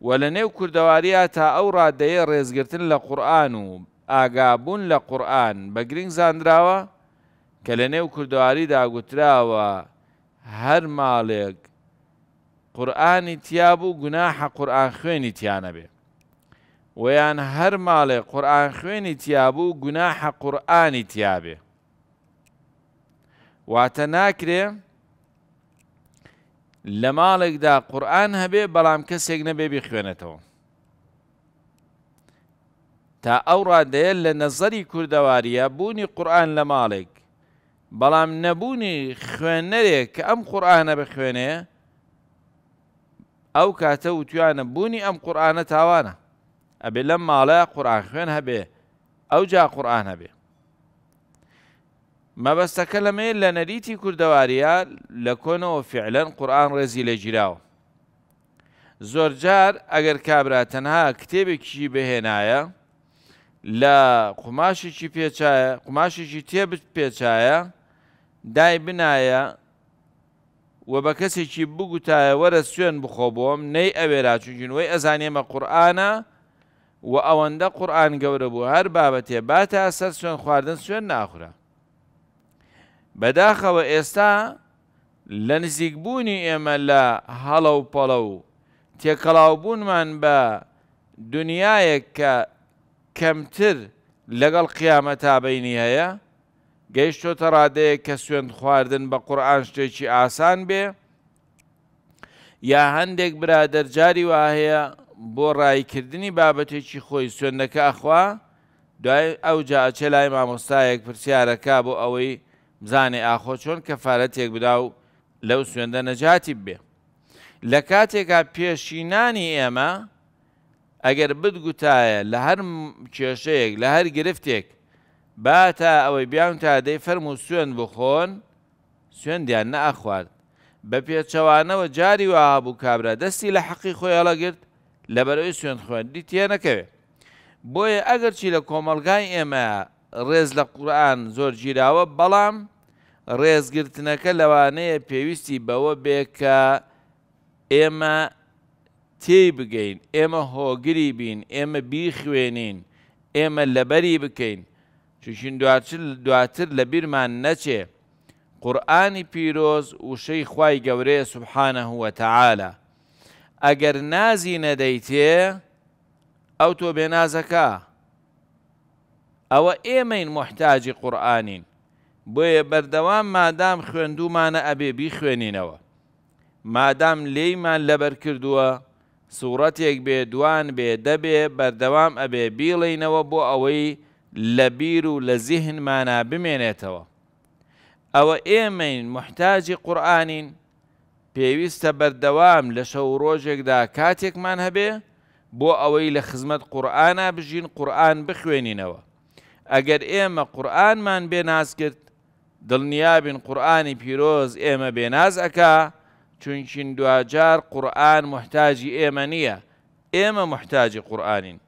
و لە نێو کوردەواریە تا ئەو ڕادەیە ڕێزگرتن لە قورآن و ئاگابوون لە قورآن بە گرنگ زانراوە کە لە نێو کوردەواری داگوتراوە هەر ماڵێک قورآانی تیابوو گوناحە قورآان خوێنی تیانە بێ ویان هەر ماڵێ قورآان خوێنی تیابوو گوناحە قورآانی تیابێ واتە ناکرێ لە ماڵێکدا قورآن هەبێ بەڵام کەسێک نەبێ بخوێنێتەوە. تا ئەو ڕادەیە لە نەزەری کووردەواریە بوونی قورآن لە ماڵێک بەڵام نەبوونی خوێنەرێک کە ئەم قورآانە بخوێنێ ئەو کاتە وتوانە بوونی ئەم قورآانە تاوانە ئەبێ لەم ماڵە قورآان خوێن هەبێ ئەو جا قورآان هەبێ مەبەستەکە لەمێ لە نەریتی کووردەواریە لە کۆنەوە فعلەن قورآن ڕێزی لە گیراوە. زۆرجار ئەگەر کابرا تەنها کتێبێکی بهێنایە لە قماشێکی پێچایە قماشێکی تێب پێچایە دای بنایە وە بە کەسێکی بگوتایە وەرە سوێن بخۆ بۆم نەی ئەوێراچووجنەوەی ئەزانێمە قورآانە و ئەوەندە قورآان گەورە بوو هەر بابەتێ باتە سەر سوێن خواردن سوێن ناخورە. بەداخەوە ئێستا لە نزیکبوونی ئێمە لە هەڵە و پەڵە و تێکەڵاوبوونمان بە دنیایەک کە کەمتر لەگەڵ قیامە تابینی هەیە گەیشتۆتە ڕادەیە کە سوێن خواردن بە قورآان شتێکی ئاسان بێ یا هەندێک برادەرجاری واهەیە بۆ ڕایکردنی بابەتێکی خۆی سوێندەکە ئەخوا دوای ئەو جاچە لای مامۆستایەک پرسیارەکە بۆ ئەوەی بزانێ ئاخۆ چۆن کەفاەتێک بدا و لەو سوێندە نەجاتی بێ لە کاتێکا پێشینانی ئێمە ئەگەر بدگوتایە لە هەر کێشەیەک لە هەر گرفتێک با تا ئەوەی بیان تا دەی فەرم و سوێن بخۆن سوێندیان نەخوارد بە پێچەوانەوە جاری وابوو کابرا دەستی لە حەقی خۆیەڵەگرت لەبەرەوەی سوێن خوێندی تێنەکەوێت بۆیە ئەگەر چی لە کۆمەلگای ئێمە ڕێز لە قورآن زۆر گیراوە بەڵام ڕێزگرتنەکە لەوانەیە پێویستی بەوە بێ کە ئێمە تێی بگەین ئێمە هۆگری بین ئێمە بیخوێنین ئێمە لەبەری بکەین چشین دواتر لە بیرمان نەچێ قورآانی پیرۆز وشەی خی گەورەیە سبحانە هوەتەعاە ئەگەر نازی نەدەیتێ ئەو تۆ بێنازەکە ئەوە ئێمەین محتاجی قورآانین بۆیە بەردەوام مادام خوێندومانە ئەبێبی خوێنینەوە مادام لێیمان لەبەر کردووە سوورەتێک بێ دوان بێ دەبێ بەردەوام ئەبێ بیڵینەوە بۆ ئەوەی لە بیر و لە زیهنمانە بمێنێتەوە ئەوە ئێمەین محتاجی قورآانین پێویستە بەردەوام لە شەو ڕۆژێکدا کاتێکمان هەبێ بۆ ئەوەی لە خزمەت قورآانە بژین قورآن بخوێنینەوە ئەگەر ئێمە قورآنمان بێناز کرد دڵنیابن قورآانی پیرۆز ئێمە بێناز ئەکا چونچین دوجار قورآن محتاجی ئێمە نییە ئێمە محتاجی قورآانین.